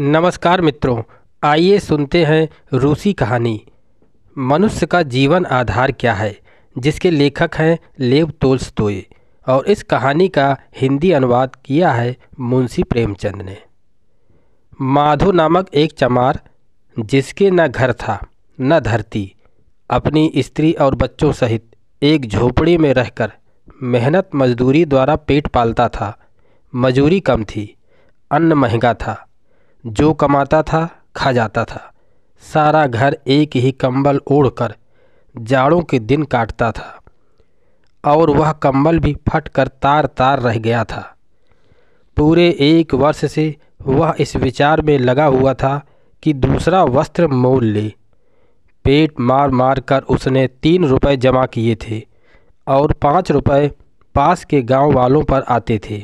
नमस्कार मित्रों आइए सुनते हैं रूसी कहानी मनुष्य का जीवन आधार क्या है जिसके लेखक हैं लेव तोल्स्तोय और इस कहानी का हिंदी अनुवाद किया है मुंशी प्रेमचंद ने माधो नामक एक चमार जिसके न घर था न धरती अपनी स्त्री और बच्चों सहित एक झोपड़ी में रहकर मेहनत मजदूरी द्वारा पेट पालता था मजूरी कम थी अन्न महंगा था जो कमाता था खा जाता था सारा घर एक ही कंबल ओढ़कर जाड़ों के दिन काटता था और वह कंबल भी फट कर तार तार रह गया था पूरे एक वर्ष से वह इस विचार में लगा हुआ था कि दूसरा वस्त्र मोल ले पेट मार मार कर उसने तीन रुपए जमा किए थे और पाँच रुपए पास के गांव वालों पर आते थे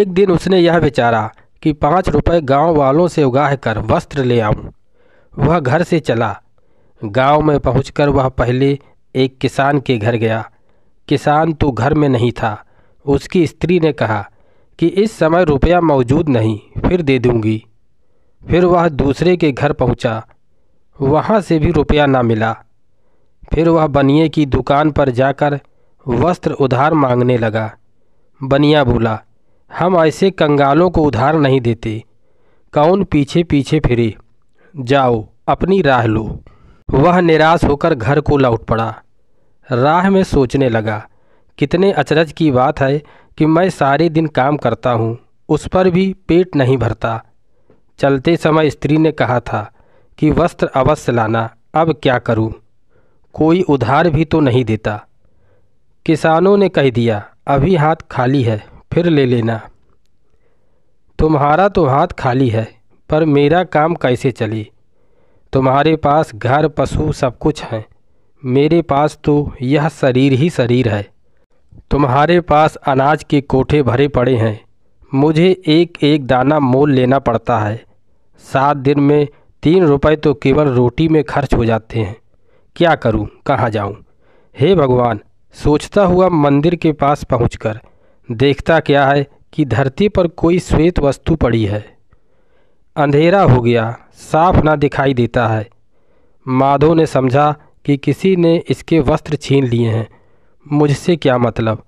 एक दिन उसने यह विचारा कि पाँच रुपए गांव वालों से उगाह कर वस्त्र ले आऊँ वह घर से चला गांव में पहुंचकर वह पहले एक किसान के घर गया किसान तो घर में नहीं था उसकी स्त्री ने कहा कि इस समय रुपया मौजूद नहीं फिर दे दूंगी फिर वह दूसरे के घर पहुंचा वहां से भी रुपया ना मिला फिर वह बनिए की दुकान पर जाकर वस्त्र उधार मांगने लगा बनिया बोला हम ऐसे कंगालों को उधार नहीं देते कौन पीछे पीछे फिरे जाओ अपनी राह लो वह निराश होकर घर को लौट पड़ा राह में सोचने लगा कितने अचरज की बात है कि मैं सारे दिन काम करता हूँ उस पर भी पेट नहीं भरता चलते समय स्त्री ने कहा था कि वस्त्र अवश्य लाना अब क्या करूँ कोई उधार भी तो नहीं देता किसानों ने कह दिया अभी हाथ खाली है फिर ले लेना तुम्हारा तो हाथ खाली है पर मेरा काम कैसे चले तुम्हारे पास घर पशु सब कुछ हैं मेरे पास तो यह शरीर ही शरीर है तुम्हारे पास अनाज के कोठे भरे पड़े हैं मुझे एक एक दाना मोल लेना पड़ता है सात दिन में तीन रुपए तो केवल रोटी में खर्च हो जाते हैं क्या करूं, कहाँ जाऊं? हे भगवान सोचता हुआ मंदिर के पास पहुंचकर देखता क्या है कि धरती पर कोई श्वेत वस्तु पड़ी है अंधेरा हो गया साफ ना दिखाई देता है माधो ने समझा कि किसी ने इसके वस्त्र छीन लिए हैं मुझसे क्या मतलब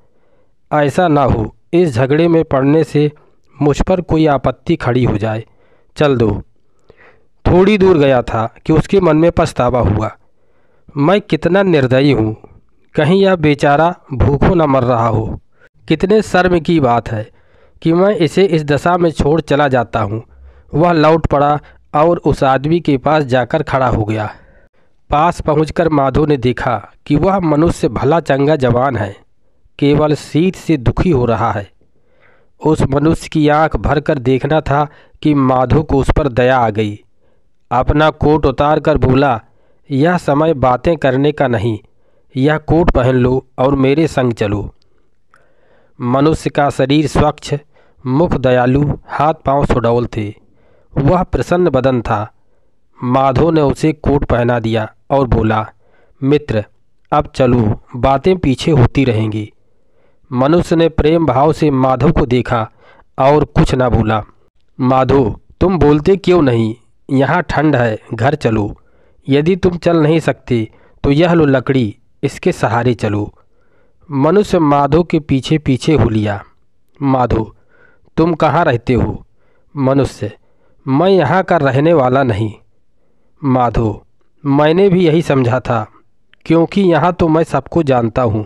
ऐसा ना हो इस झगड़े में पड़ने से मुझ पर कोई आपत्ति खड़ी हो जाए चल दो थोड़ी दूर गया था कि उसके मन में पछतावा हुआ मैं कितना निर्दयी हूँ कहीं यह बेचारा भूखों न मर रहा हो कितने शर्म की बात है कि मैं इसे इस दशा में छोड़ चला जाता हूँ वह लौट पड़ा और उस आदमी के पास जाकर खड़ा हो गया पास पहुंचकर माधो ने देखा कि वह मनुष्य भला चंगा जवान है केवल शीत से दुखी हो रहा है उस मनुष्य की आंख भर कर देखना था कि माधो को उस पर दया आ गई अपना कोट उतार कर बोला यह समय बातें करने का नहीं यह कोट पहन लो और मेरे संग चलो मनुष्य का शरीर स्वच्छ मुख दयालु हाथ पांव सुडौल थे वह प्रसन्न बदन था माधो ने उसे कोट पहना दिया और बोला मित्र अब चलो बातें पीछे होती रहेंगी मनुष्य ने प्रेम भाव से माधव को देखा और कुछ ना बोला माधो तुम बोलते क्यों नहीं यहाँ ठंड है घर चलो यदि तुम चल नहीं सकते तो यह लो लकड़ी इसके सहारे चलो मनुष्य माधो के पीछे पीछे हुलिया माधो तुम कहाँ रहते हो मनुष्य मैं यहाँ का रहने वाला नहीं माधो मैंने भी यही समझा था क्योंकि यहाँ तो मैं सबको जानता हूँ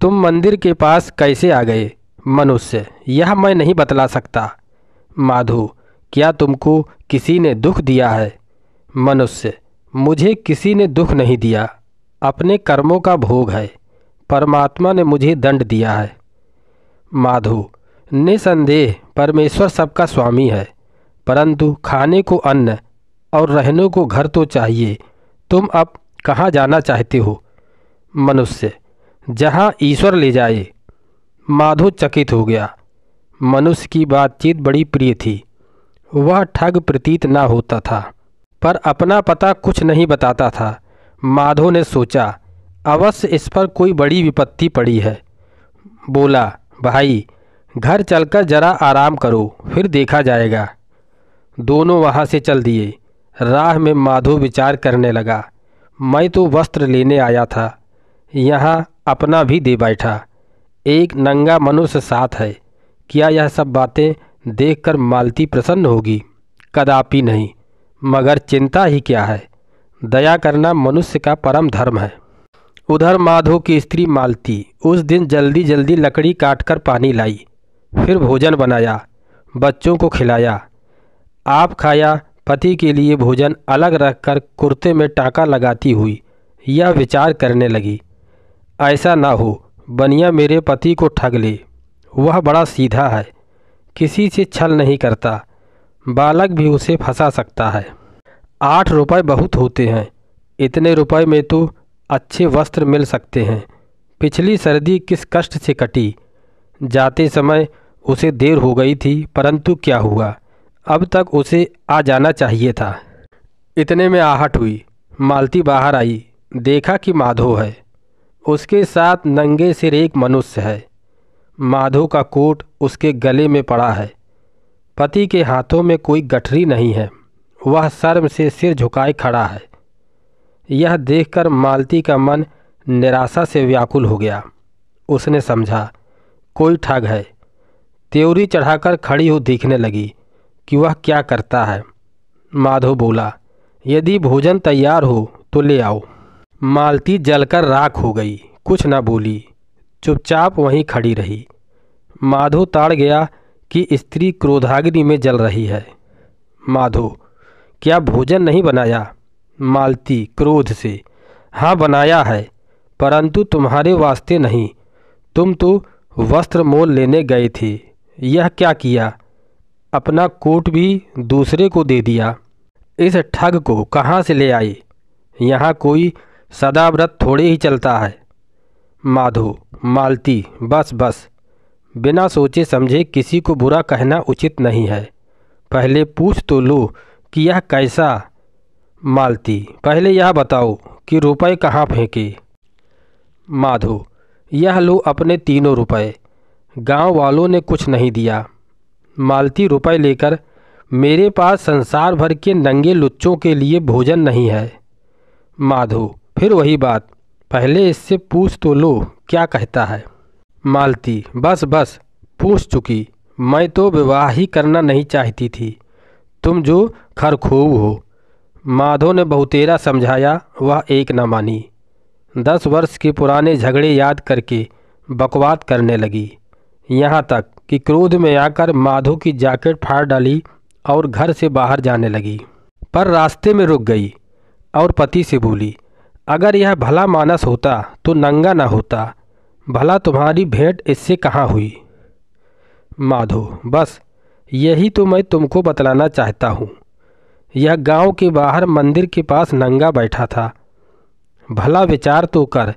तुम मंदिर के पास कैसे आ गए मनुष्य यह मैं नहीं बतला सकता माधो क्या तुमको किसी ने दुख दिया है मनुष्य मुझे किसी ने दुख नहीं दिया अपने कर्मों का भोग है परमात्मा ने मुझे दंड दिया है माधो निसंदेह परमेश्वर सबका स्वामी है परंतु खाने को अन्न और रहने को घर तो चाहिए तुम अब कहाँ जाना चाहते हो मनुष्य जहाँ ईश्वर ले जाए माधो चकित हो गया मनुष्य की बातचीत बड़ी प्रिय थी वह ठग प्रतीत ना होता था पर अपना पता कुछ नहीं बताता था माधो ने सोचा अवश्य इस पर कोई बड़ी विपत्ति पड़ी है बोला भाई घर चलकर जरा आराम करो फिर देखा जाएगा दोनों वहाँ से चल दिए राह में माधो विचार करने लगा मैं तो वस्त्र लेने आया था यहाँ अपना भी दे बैठा एक नंगा मनुष्य साथ है क्या यह सब बातें देखकर मालती प्रसन्न होगी कदापि नहीं मगर चिंता ही क्या है दया करना मनुष्य का परम धर्म है उधर माधो की स्त्री मालती उस दिन जल्दी जल्दी लकड़ी काटकर पानी लाई फिर भोजन बनाया बच्चों को खिलाया आप खाया पति के लिए भोजन अलग रखकर कुर्ते में टाका लगाती हुई यह विचार करने लगी ऐसा ना हो बनिया मेरे पति को ठग ले वह बड़ा सीधा है किसी से छल नहीं करता बालक भी उसे फंसा सकता है आठ रुपए बहुत होते हैं इतने रुपए में तो अच्छे वस्त्र मिल सकते हैं पिछली सर्दी किस कष्ट से कटी जाते समय उसे देर हो गई थी परंतु क्या हुआ अब तक उसे आ जाना चाहिए था इतने में आहट हुई मालती बाहर आई देखा कि माधो है उसके साथ नंगे सिर एक मनुष्य है माधो का कोट उसके गले में पड़ा है पति के हाथों में कोई गठरी नहीं है वह शर्म से सिर झुकाए खड़ा है यह देखकर मालती का मन निराशा से व्याकुल हो गया उसने समझा कोई ठग है त्योरी चढ़ाकर खड़ी हो देखने लगी कि वह क्या करता है माधो बोला यदि भोजन तैयार हो तो ले आओ मालती जलकर राख हो गई कुछ ना बोली चुपचाप वहीं खड़ी रही माधो ताड़ गया कि स्त्री क्रोधाग्नि में जल रही है माधो क्या भोजन नहीं बनाया मालती क्रोध से हाँ बनाया है परंतु तुम्हारे वास्ते नहीं तुम तो वस्त्र मोल लेने गए थे यह क्या किया अपना कोट भी दूसरे को दे दिया इस ठग को कहाँ से ले आए यहाँ कोई सदा व्रत थोड़े ही चलता है माधो मालती बस बस बिना सोचे समझे किसी को बुरा कहना उचित नहीं है पहले पूछ तो लो कि यह कैसा मालती पहले यह बताओ कि रुपए कहाँ फेंके माधो यह लो अपने तीनों रुपए गांव वालों ने कुछ नहीं दिया मालती रुपए लेकर मेरे पास संसार भर के नंगे लुच्चों के लिए भोजन नहीं है माधो फिर वही बात पहले इससे पूछ तो लो क्या कहता है मालती बस बस पूछ चुकी मैं तो विवाह ही करना नहीं चाहती थी तुम जो खरखोब हो माधो ने बहुतेरा समझाया वह एक न मानी दस वर्ष के पुराने झगड़े याद करके बकवाद करने लगी यहाँ तक कि क्रोध में आकर माधो की जैकेट फाड़ डाली और घर से बाहर जाने लगी पर रास्ते में रुक गई और पति से बोली अगर यह भला मानस होता तो नंगा ना होता भला तुम्हारी भेंट इससे कहाँ हुई माधो बस यही तो मैं तुमको बतलाना चाहता हूँ यह गांव के बाहर मंदिर के पास नंगा बैठा था भला विचार तो कर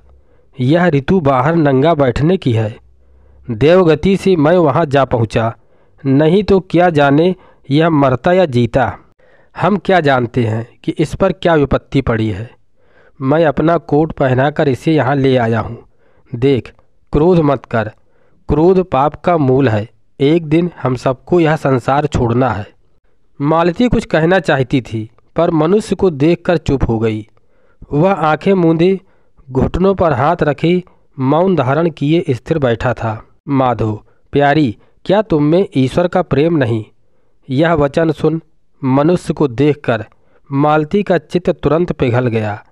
यह ऋतु बाहर नंगा बैठने की है देवगति से मैं वहाँ जा पहुँचा नहीं तो क्या जाने यह मरता या जीता हम क्या जानते हैं कि इस पर क्या विपत्ति पड़ी है मैं अपना कोट पहनाकर इसे यहाँ ले आया हूँ देख क्रोध मत कर क्रोध पाप का मूल है एक दिन हम सबको यह संसार छोड़ना है मालती कुछ कहना चाहती थी पर मनुष्य को देखकर चुप हो गई वह आंखें मूंदे घुटनों पर हाथ रखे मौन धारण किए स्थिर बैठा था माधो प्यारी क्या तुम में ईश्वर का प्रेम नहीं यह वचन सुन मनुष्य को देखकर मालती का चित्त तुरंत पिघल गया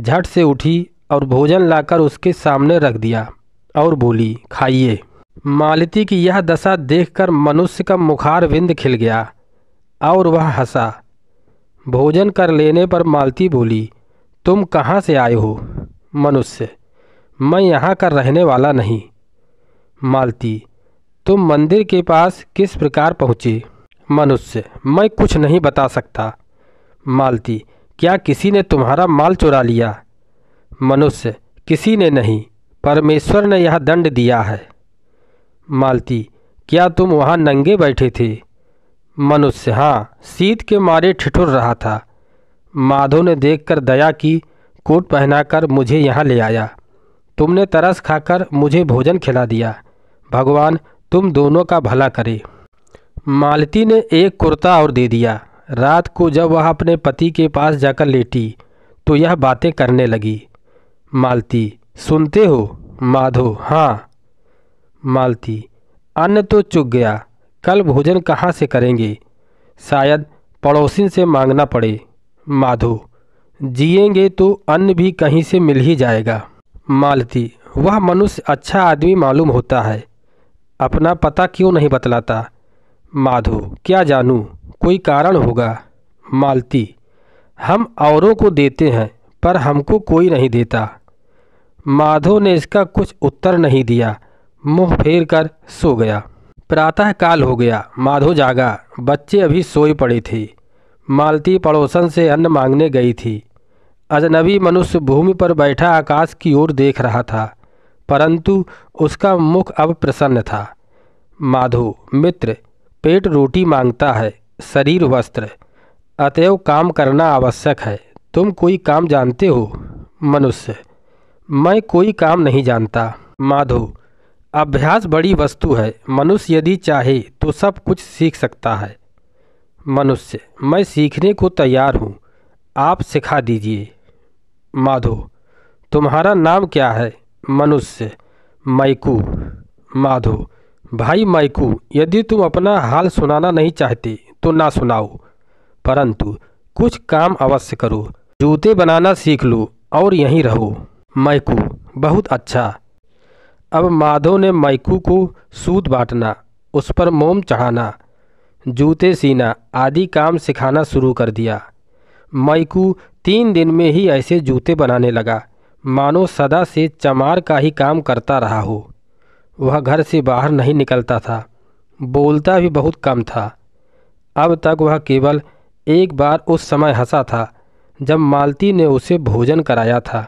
झट से उठी और भोजन लाकर उसके सामने रख दिया और बोली खाइए मालती की यह दशा देखकर मनुष्य का मुखार विंद खिल गया और वह हंसा भोजन कर लेने पर मालती बोली तुम कहाँ से आए हो मनुष्य मैं यहाँ का रहने वाला नहीं मालती तुम मंदिर के पास किस प्रकार पहुँचे मनुष्य मैं कुछ नहीं बता सकता मालती क्या किसी ने तुम्हारा माल चुरा लिया मनुष्य किसी ने नहीं परमेश्वर ने यह दंड दिया है मालती क्या तुम वहाँ नंगे बैठे थे मनुष्य हाँ शीत के मारे ठिठुर रहा था माधो ने देखकर दया की कोट पहनाकर मुझे यहाँ ले आया तुमने तरस खाकर मुझे भोजन खिला दिया भगवान तुम दोनों का भला करे मालती ने एक कुर्ता और दे दिया रात को जब वह अपने पति के पास जाकर लेटी तो यह बातें करने लगी मालती सुनते हो माधो हाँ मालती अन्न तो चुग गया कल भोजन कहाँ से करेंगे शायद पड़ोसिन से मांगना पड़े माधो जिएंगे तो अन्न भी कहीं से मिल ही जाएगा मालती वह मनुष्य अच्छा आदमी मालूम होता है अपना पता क्यों नहीं बतलाता माधो क्या जानूँ कोई कारण होगा मालती हम औरों को देते हैं पर हमको कोई नहीं देता माधो ने इसका कुछ उत्तर नहीं दिया मुंह फेर कर सो गया प्रातः काल हो गया माधो जागा बच्चे अभी सोए पड़े थे मालती पड़ोसन से अन्न मांगने गई थी अजनबी मनुष्य भूमि पर बैठा आकाश की ओर देख रहा था परंतु उसका मुख अब प्रसन्न था माधो मित्र पेट रोटी मांगता है शरीर वस्त्र अतएव काम करना आवश्यक है तुम कोई काम जानते हो मनुष्य मैं कोई काम नहीं जानता माधो अभ्यास बड़ी वस्तु है मनुष्य यदि चाहे तो सब कुछ सीख सकता है मनुष्य मैं सीखने को तैयार हूँ आप सिखा दीजिए माधो तुम्हारा नाम क्या है मनुष्य मैकू माधो भाई मैकू यदि तुम अपना हाल सुनाना नहीं चाहते तो ना सुनाओ परंतु कुछ काम अवश्य करो जूते बनाना सीख लो और यहीं रहो मैकू बहुत अच्छा अब माधव ने माइकू को सूत बांटना उस पर मोम चढ़ाना जूते सीना आदि काम सिखाना शुरू कर दिया माइकू तीन दिन में ही ऐसे जूते बनाने लगा मानो सदा से चमार का ही काम करता रहा हो वह घर से बाहर नहीं निकलता था बोलता भी बहुत कम था अब तक वह केवल एक बार उस समय हंसा था जब मालती ने उसे भोजन कराया था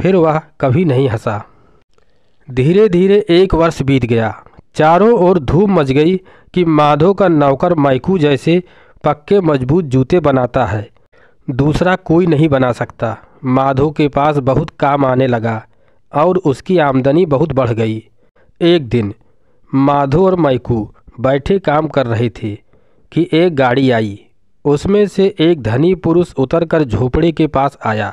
फिर वह कभी नहीं हंसा धीरे धीरे एक वर्ष बीत गया चारों ओर धूम मच गई कि माधो का नौकर माइकू जैसे पक्के मजबूत जूते बनाता है दूसरा कोई नहीं बना सकता माधो के पास बहुत काम आने लगा और उसकी आमदनी बहुत बढ़ गई एक दिन माधो और माइकू बैठे काम कर रहे थे कि एक गाड़ी आई उसमें से एक धनी पुरुष उतरकर झोपड़े के पास आया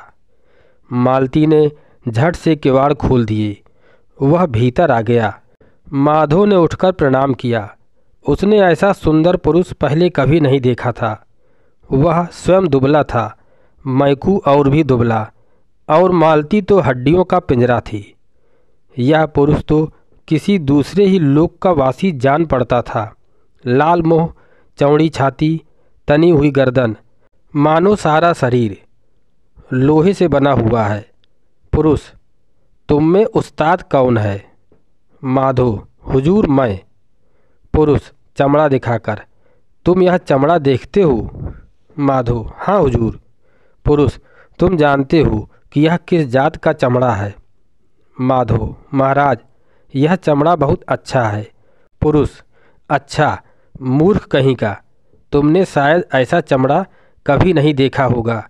मालती ने झट से किवाड़ खोल दिए वह भीतर आ गया माधो ने उठकर प्रणाम किया उसने ऐसा सुंदर पुरुष पहले कभी नहीं देखा था वह स्वयं दुबला था मैकू और भी दुबला और मालती तो हड्डियों का पिंजरा थी यह पुरुष तो किसी दूसरे ही लोक का वासी जान पड़ता था लाल मोह चौड़ी छाती तनी हुई गर्दन मानो सारा शरीर लोहे से बना हुआ है पुरुष तुम में उस्ताद कौन है माधो हुजूर मैं पुरुष चमड़ा दिखाकर तुम यह चमड़ा देखते हो माधो हाँ हुजूर पुरुष तुम जानते हो कि यह किस जात का चमड़ा है माधो महाराज यह चमड़ा बहुत अच्छा है पुरुष अच्छा मूर्ख कहीं का तुमने शायद ऐसा चमड़ा कभी नहीं देखा होगा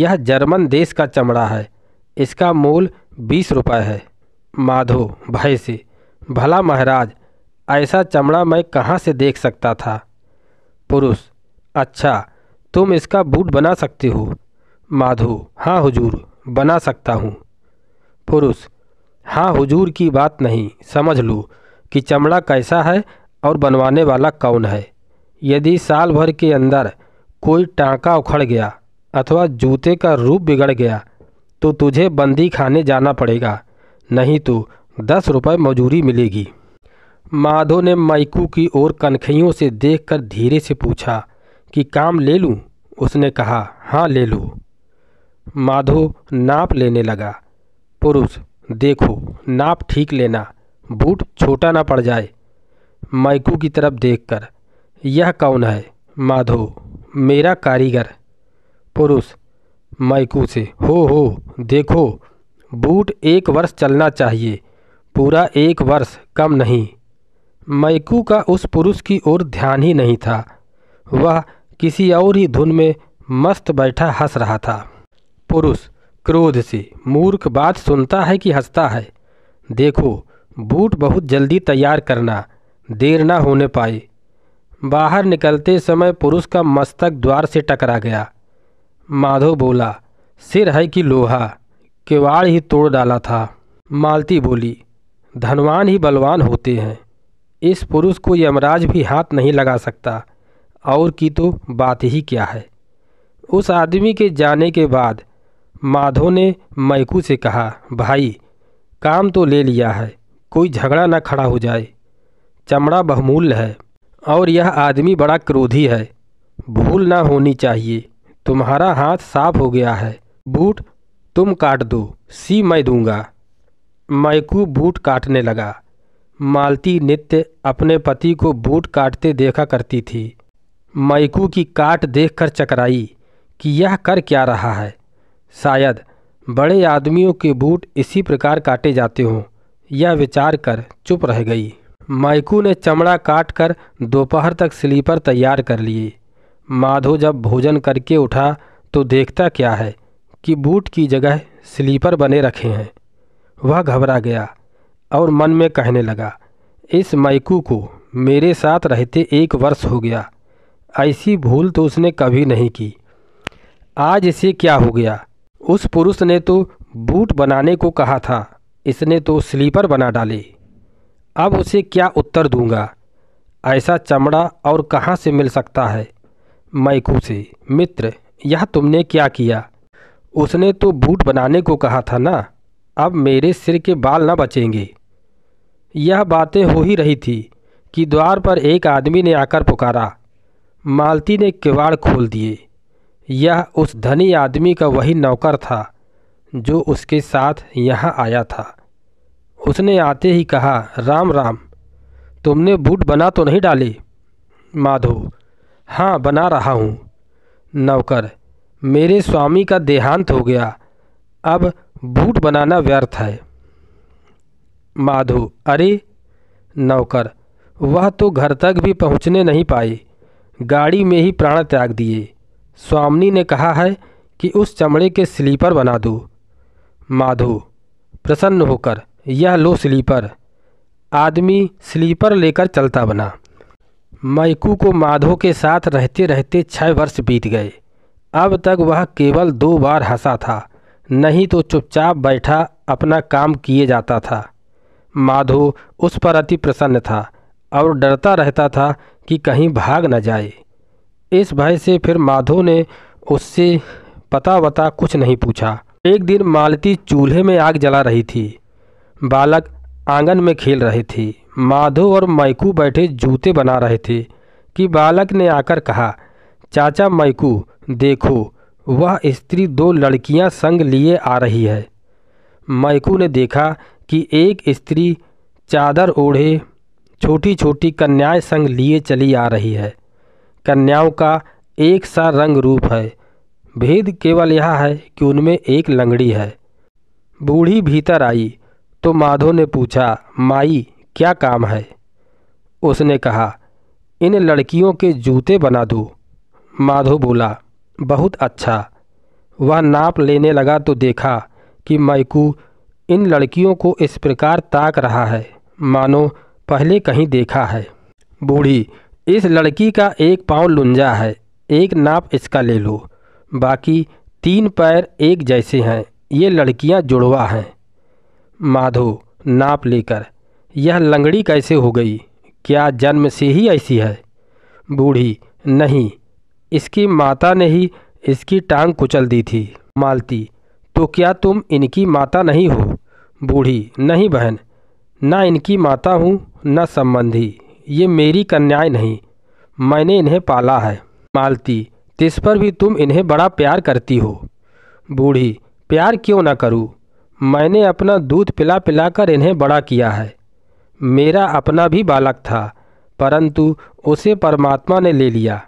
यह जर्मन देश का चमड़ा है इसका मूल बीस रुपये है माधो भय से भला महाराज ऐसा चमड़ा मैं कहाँ से देख सकता था पुरुष अच्छा तुम इसका बूट बना सकते हो माधो हाँ हुजूर बना सकता हूँ पुरुष हाँ हुजूर की बात नहीं समझ लो कि चमड़ा कैसा है और बनवाने वाला कौन है यदि साल भर के अंदर कोई टाँका उखड़ गया अथवा जूते का रूप बिगड़ गया तो तुझे बंदी खाने जाना पड़ेगा नहीं तो दस रुपये मजूरी मिलेगी माधो ने माइकू की ओर कनखियों से देखकर धीरे से पूछा कि काम ले लूँ उसने कहा हाँ ले लो माधो नाप लेने लगा पुरुष देखो नाप ठीक लेना बूट छोटा ना पड़ जाए माइकू की तरफ देखकर यह कौन है माधो मेरा कारीगर पुरुष माइकू से हो हो देखो बूट एक वर्ष चलना चाहिए पूरा एक वर्ष कम नहीं मैकू का उस पुरुष की ओर ध्यान ही नहीं था वह किसी और ही धुन में मस्त बैठा हंस रहा था पुरुष क्रोध से मूर्ख बात सुनता है कि हंसता है देखो बूट बहुत जल्दी तैयार करना देर ना होने पाए बाहर निकलते समय पुरुष का मस्तक द्वार से टकरा गया माधव बोला सिर है कि लोहा केवाड़ ही तोड़ डाला था मालती बोली धनवान ही बलवान होते हैं इस पुरुष को यमराज भी हाथ नहीं लगा सकता और की तो बात ही क्या है उस आदमी के जाने के बाद माधो ने मैकू से कहा भाई काम तो ले लिया है कोई झगड़ा ना खड़ा हो जाए चमड़ा बहमूल्य है और यह आदमी बड़ा क्रोधी है भूल ना होनी चाहिए तुम्हारा हाथ साफ हो गया है बूट तुम काट दो सी मैं दूंगा मैकू बूट काटने लगा मालती नित्य अपने पति को बूट काटते देखा करती थी मैकू की काट देखकर चकराई कि यह कर क्या रहा है शायद बड़े आदमियों के बूट इसी प्रकार काटे जाते हों यह विचार कर चुप रह गई मैकू ने चमड़ा काट कर दोपहर तक स्लीपर तैयार कर लिए माधो जब भोजन करके उठा तो देखता क्या है कि बूट की जगह स्लीपर बने रखे हैं वह घबरा गया और मन में कहने लगा इस मैकू को मेरे साथ रहते एक वर्ष हो गया ऐसी भूल तो उसने कभी नहीं की आज इसे क्या हो गया उस पुरुष ने तो बूट बनाने को कहा था इसने तो स्लीपर बना डाले अब उसे क्या उत्तर दूंगा ऐसा चमड़ा और कहाँ से मिल सकता है मैकू से मित्र यह तुमने क्या किया उसने तो बूट बनाने को कहा था ना अब मेरे सिर के बाल न बचेंगे यह बातें हो ही रही थी कि द्वार पर एक आदमी ने आकर पुकारा मालती ने किवाड़ खोल दिए यह उस धनी आदमी का वही नौकर था जो उसके साथ यहाँ आया था उसने आते ही कहा राम राम तुमने बूट बना तो नहीं डाले माधो हाँ बना रहा हूँ नौकर मेरे स्वामी का देहांत हो गया अब बूट बनाना व्यर्थ है माधो अरे नौकर वह तो घर तक भी पहुँचने नहीं पाए गाड़ी में ही प्राण त्याग दिए स्वामी ने कहा है कि उस चमड़े के स्लीपर बना दो माधो प्रसन्न होकर यह लो स्लीपर आदमी स्लीपर लेकर चलता बना मैकू को माधो के साथ रहते रहते छः वर्ष बीत गए अब तक वह केवल दो बार हंसा था नहीं तो चुपचाप बैठा अपना काम किए जाता था माधो उस पर अति प्रसन्न था और डरता रहता था कि कहीं भाग न जाए इस भय से फिर माधो ने उससे पता वता कुछ नहीं पूछा एक दिन मालती चूल्हे में आग जला रही थी बालक आंगन में खेल रहे थे माधव और मैकू बैठे जूते बना रहे थे कि बालक ने आकर कहा चाचा मैकू देखो वह स्त्री दो लड़कियां संग लिए आ रही है मैकू ने देखा कि एक स्त्री चादर ओढ़े छोटी छोटी कन्याएं संग लिए चली आ रही है कन्याओं का एक सा रंग रूप है भेद केवल यह है कि उनमें एक लंगड़ी है बूढ़ी भीतर आई तो माधो ने पूछा माई क्या काम है उसने कहा इन लड़कियों के जूते बना दो माधो बोला बहुत अच्छा वह नाप लेने लगा तो देखा कि मैकू इन लड़कियों को इस प्रकार ताक रहा है मानो पहले कहीं देखा है बूढ़ी इस लड़की का एक पांव लुंजा है एक नाप इसका ले लो बाकी तीन पैर एक जैसे हैं ये लड़कियां जुड़वा हैं माधो नाप लेकर यह लंगड़ी कैसे हो गई क्या जन्म से ही ऐसी है बूढ़ी नहीं इसकी माता ने ही इसकी टांग कुचल दी थी मालती तो क्या तुम इनकी माता नहीं हो बूढ़ी नहीं बहन ना इनकी माता हूँ न संबंधी ये मेरी कन्याएं नहीं मैंने इन्हें पाला है मालती तिस पर भी तुम इन्हें बड़ा प्यार करती हो बूढ़ी प्यार क्यों ना करूँ मैंने अपना दूध पिला पिला कर इन्हें बड़ा किया है मेरा अपना भी बालक था परंतु उसे परमात्मा ने ले लिया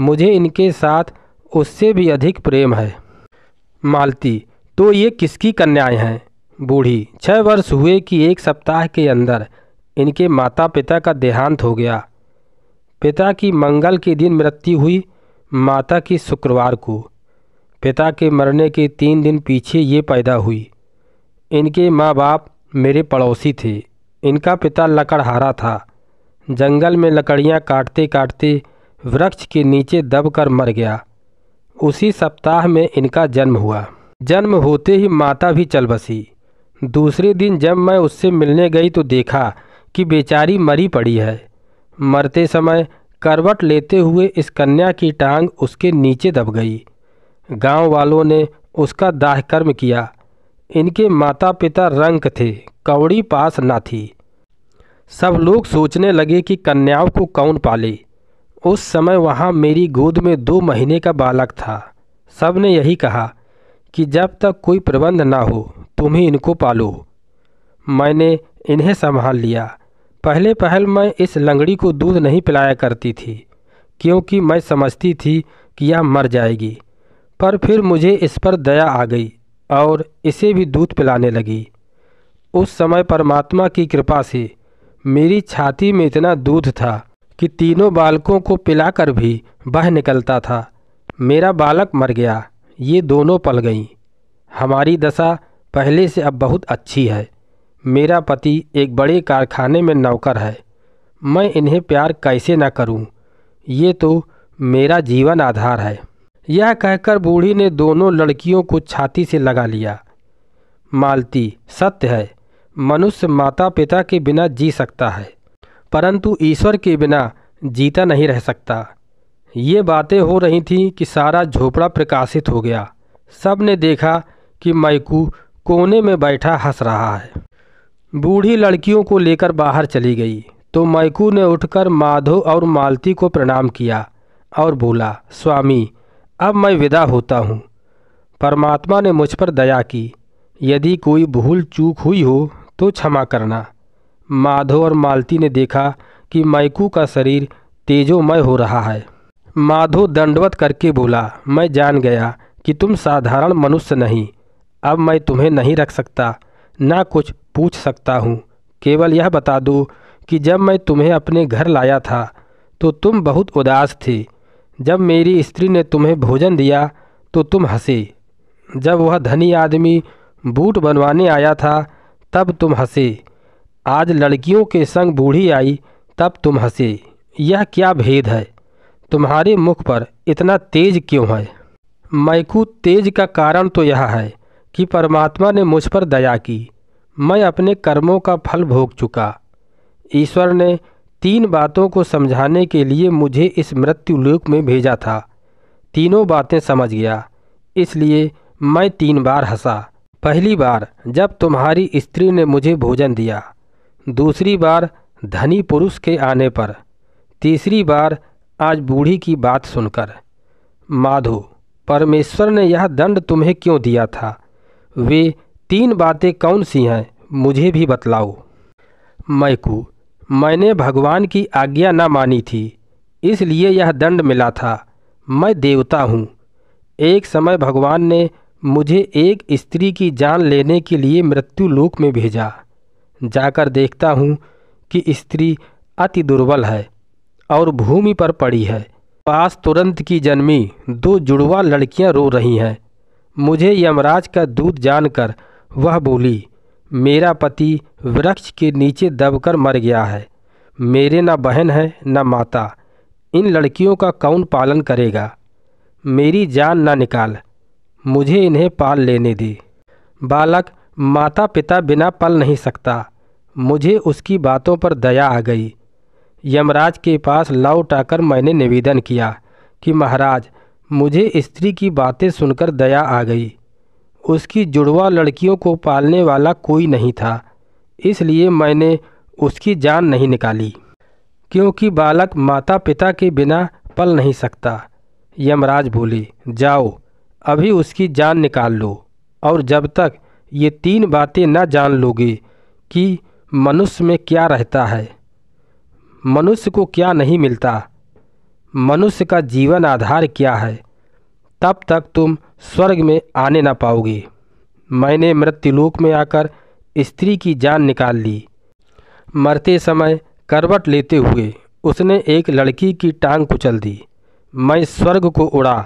मुझे इनके साथ उससे भी अधिक प्रेम है मालती तो ये किसकी कन्याएं हैं बूढ़ी छः वर्ष हुए कि एक सप्ताह के अंदर इनके माता पिता का देहांत हो गया पिता की मंगल के दिन मृत्यु हुई माता की शुक्रवार को पिता के मरने के तीन दिन पीछे ये पैदा हुई इनके माँ बाप मेरे पड़ोसी थे इनका पिता लकड़हारा था जंगल में लकड़ियाँ काटते काटते वृक्ष के नीचे दबकर मर गया उसी सप्ताह में इनका जन्म हुआ जन्म होते ही माता भी चल बसी दूसरे दिन जब मैं उससे मिलने गई तो देखा कि बेचारी मरी पड़ी है मरते समय करवट लेते हुए इस कन्या की टांग उसके नीचे दब गई गांव वालों ने उसका दाह कर्म किया इनके माता पिता रंक थे कौड़ी पास न थी सब लोग सोचने लगे कि कन्याओं को कौन पाले उस समय वहाँ मेरी गोद में दो महीने का बालक था सब ने यही कहा कि जब तक कोई प्रबंध ना हो तुम ही इनको पालो मैंने इन्हें संभाल लिया पहले पहल मैं इस लंगड़ी को दूध नहीं पिलाया करती थी क्योंकि मैं समझती थी कि यह मर जाएगी पर फिर मुझे इस पर दया आ गई और इसे भी दूध पिलाने लगी उस समय परमात्मा की कृपा से मेरी छाती में इतना दूध था कि तीनों बालकों को पिलाकर भी बह निकलता था मेरा बालक मर गया ये दोनों पल गईं हमारी दशा पहले से अब बहुत अच्छी है मेरा पति एक बड़े कारखाने में नौकर है मैं इन्हें प्यार कैसे न करूं? ये तो मेरा जीवन आधार है यह कहकर बूढ़ी ने दोनों लड़कियों को छाती से लगा लिया मालती सत्य है मनुष्य माता पिता के बिना जी सकता है परंतु ईश्वर के बिना जीता नहीं रह सकता ये बातें हो रही थीं कि सारा झोपड़ा प्रकाशित हो गया सब ने देखा कि मैकू कोने में बैठा हंस रहा है बूढ़ी लड़कियों को लेकर बाहर चली गई तो मैकू ने उठकर माधो और मालती को प्रणाम किया और बोला स्वामी अब मैं विदा होता हूँ परमात्मा ने मुझ पर दया की यदि कोई भूल चूक हुई हो तो क्षमा करना माधो और मालती ने देखा कि मैकू का शरीर तेजोमय हो रहा है माधो दंडवत करके बोला मैं जान गया कि तुम साधारण मनुष्य नहीं अब मैं तुम्हें नहीं रख सकता ना कुछ पूछ सकता हूँ केवल यह बता दो कि जब मैं तुम्हें अपने घर लाया था तो तुम बहुत उदास थे जब मेरी स्त्री ने तुम्हें भोजन दिया तो तुम हंसे जब वह धनी आदमी बूट बनवाने आया था तब तुम हंसे आज लड़कियों के संग बूढ़ी आई तब तुम हंसे यह क्या भेद है तुम्हारे मुख पर इतना तेज क्यों है मैकू तेज का कारण तो यह है कि परमात्मा ने मुझ पर दया की मैं अपने कर्मों का फल भोग चुका ईश्वर ने तीन बातों को समझाने के लिए मुझे इस लोक में भेजा था तीनों बातें समझ गया इसलिए मैं तीन बार हंसा पहली बार जब तुम्हारी स्त्री ने मुझे भोजन दिया दूसरी बार धनी पुरुष के आने पर तीसरी बार आज बूढ़ी की बात सुनकर माधो परमेश्वर ने यह दंड तुम्हें क्यों दिया था वे तीन बातें कौन सी हैं मुझे भी बतलाओ मैकू मैंने भगवान की आज्ञा न मानी थी इसलिए यह दंड मिला था मैं देवता हूँ एक समय भगवान ने मुझे एक स्त्री की जान लेने के लिए मृत्यु लोक में भेजा जाकर देखता हूँ कि स्त्री अति दुर्बल है और भूमि पर पड़ी है पास तुरंत की जन्मी दो जुड़वा लड़कियाँ रो रही हैं मुझे यमराज का दूध जानकर वह बोली मेरा पति वृक्ष के नीचे दबकर मर गया है मेरे न बहन है न माता इन लड़कियों का कौन पालन करेगा मेरी जान न निकाल मुझे इन्हें पाल लेने दी बालक माता पिता बिना पल नहीं सकता मुझे उसकी बातों पर दया आ गई यमराज के पास लौट आकर मैंने निवेदन किया कि महाराज मुझे स्त्री की बातें सुनकर दया आ गई उसकी जुड़वा लड़कियों को पालने वाला कोई नहीं था इसलिए मैंने उसकी जान नहीं निकाली क्योंकि बालक माता पिता के बिना पल नहीं सकता यमराज बोले जाओ अभी उसकी जान निकाल लो और जब तक ये तीन बातें न जान लोगे कि मनुष्य में क्या रहता है मनुष्य को क्या नहीं मिलता मनुष्य का जीवन आधार क्या है तब तक तुम स्वर्ग में आने ना पाओगे मैंने मृत्युलोक में आकर स्त्री की जान निकाल ली मरते समय करवट लेते हुए उसने एक लड़की की टांग कुचल दी मैं स्वर्ग को उड़ा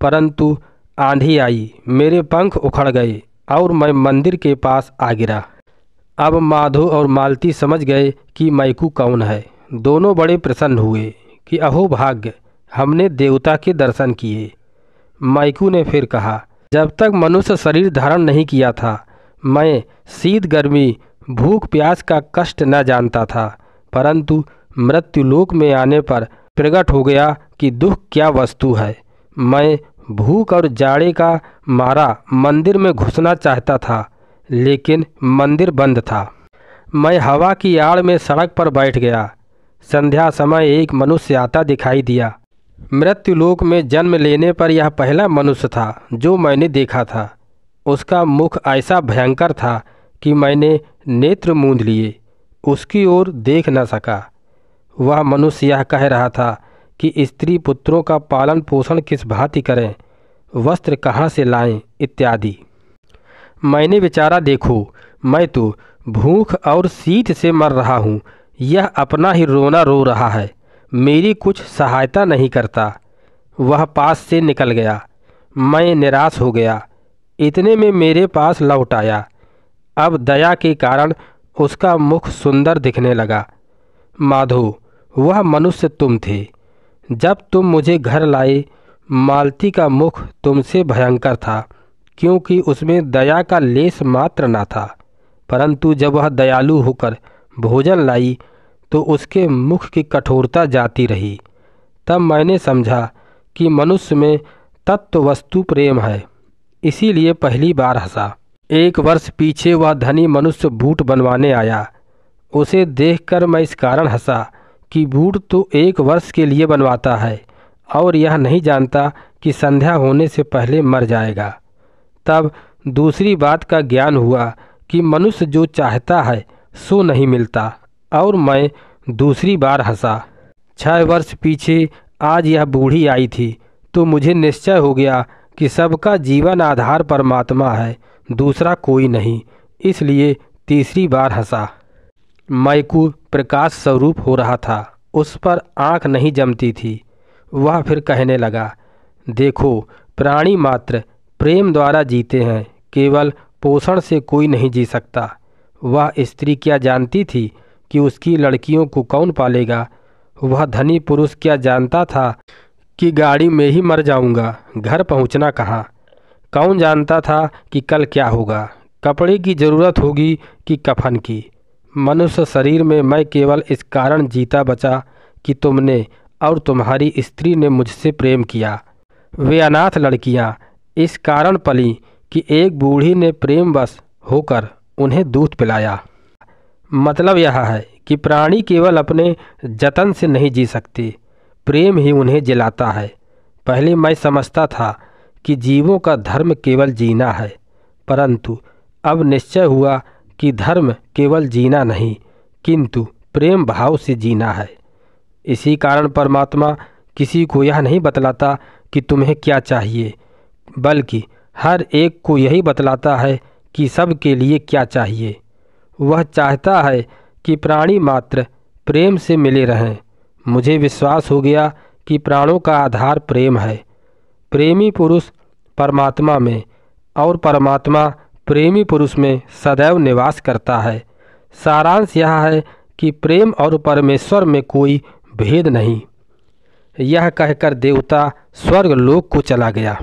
परंतु आंधी आई मेरे पंख उखड़ गए और मैं मंदिर के पास आ गिरा अब माधो और मालती समझ गए कि मैकू कौन है दोनों बड़े प्रसन्न हुए कि अहो भाग्य हमने देवता के दर्शन किए मैकू ने फिर कहा जब तक मनुष्य शरीर धारण नहीं किया था मैं शीत गर्मी भूख प्यास का कष्ट न जानता था परंतु मृत्युलोक में आने पर प्रकट हो गया कि दुख क्या वस्तु है मैं भूख और जाड़े का मारा मंदिर में घुसना चाहता था लेकिन मंदिर बंद था मैं हवा की आड़ में सड़क पर बैठ गया संध्या समय एक मनुष्य आता दिखाई दिया मृत्युलोक में जन्म लेने पर यह पहला मनुष्य था जो मैंने देखा था उसका मुख ऐसा भयंकर था कि मैंने नेत्र मूंद लिए उसकी ओर देख न सका वह मनुष्य यह कह रहा था कि स्त्री पुत्रों का पालन पोषण किस भांति करें वस्त्र कहाँ से लाएं इत्यादि मैंने बेचारा देखो मैं तो भूख और सीत से मर रहा हूँ यह अपना ही रोना रो रहा है मेरी कुछ सहायता नहीं करता वह पास से निकल गया मैं निराश हो गया इतने में मेरे पास लौट आया अब दया के कारण उसका मुख सुंदर दिखने लगा माधो वह मनुष्य तुम थे जब तुम मुझे घर लाए मालती का मुख तुमसे भयंकर था क्योंकि उसमें दया का लेस मात्र ना था परंतु जब वह दयालु होकर भोजन लाई तो उसके मुख की कठोरता जाती रही तब मैंने समझा कि मनुष्य में तत्व वस्तु प्रेम है इसीलिए पहली बार हंसा एक वर्ष पीछे वह धनी मनुष्य बूट बनवाने आया उसे देखकर मैं इस कारण हंसा कि बूढ़ तो एक वर्ष के लिए बनवाता है और यह नहीं जानता कि संध्या होने से पहले मर जाएगा तब दूसरी बात का ज्ञान हुआ कि मनुष्य जो चाहता है सो नहीं मिलता और मैं दूसरी बार हंसा छः वर्ष पीछे आज यह बूढ़ी आई थी तो मुझे निश्चय हो गया कि सबका जीवन आधार परमात्मा है दूसरा कोई नहीं इसलिए तीसरी बार हंसा मैकू प्रकाश स्वरूप हो रहा था उस पर आंख नहीं जमती थी वह फिर कहने लगा देखो प्राणी मात्र प्रेम द्वारा जीते हैं केवल पोषण से कोई नहीं जी सकता वह स्त्री क्या जानती थी कि उसकी लड़कियों को कौन पालेगा वह धनी पुरुष क्या जानता था कि गाड़ी में ही मर जाऊंगा घर पहुंचना कहाँ कौन जानता था कि कल क्या होगा कपड़े की ज़रूरत होगी कि कफन की मनुष्य शरीर में मैं केवल इस कारण जीता बचा कि तुमने और तुम्हारी स्त्री ने मुझसे प्रेम किया वे अनाथ लड़कियाँ इस कारण पली कि एक बूढ़ी ने प्रेमवश होकर उन्हें दूध पिलाया मतलब यह है कि प्राणी केवल अपने जतन से नहीं जी सकते प्रेम ही उन्हें जिलाता है पहले मैं समझता था कि जीवों का धर्म केवल जीना है परंतु अब निश्चय हुआ कि धर्म केवल जीना नहीं किंतु प्रेम भाव से जीना है इसी कारण परमात्मा किसी को यह नहीं बतलाता कि तुम्हें क्या चाहिए बल्कि हर एक को यही बतलाता है कि सब के लिए क्या चाहिए वह चाहता है कि प्राणी मात्र प्रेम से मिले रहें मुझे विश्वास हो गया कि प्राणों का आधार प्रेम है प्रेमी पुरुष परमात्मा में और परमात्मा प्रेमी पुरुष में सदैव निवास करता है सारांश यह है कि प्रेम और परमेश्वर में कोई भेद नहीं यह कहकर देवता स्वर्ग लोक को चला गया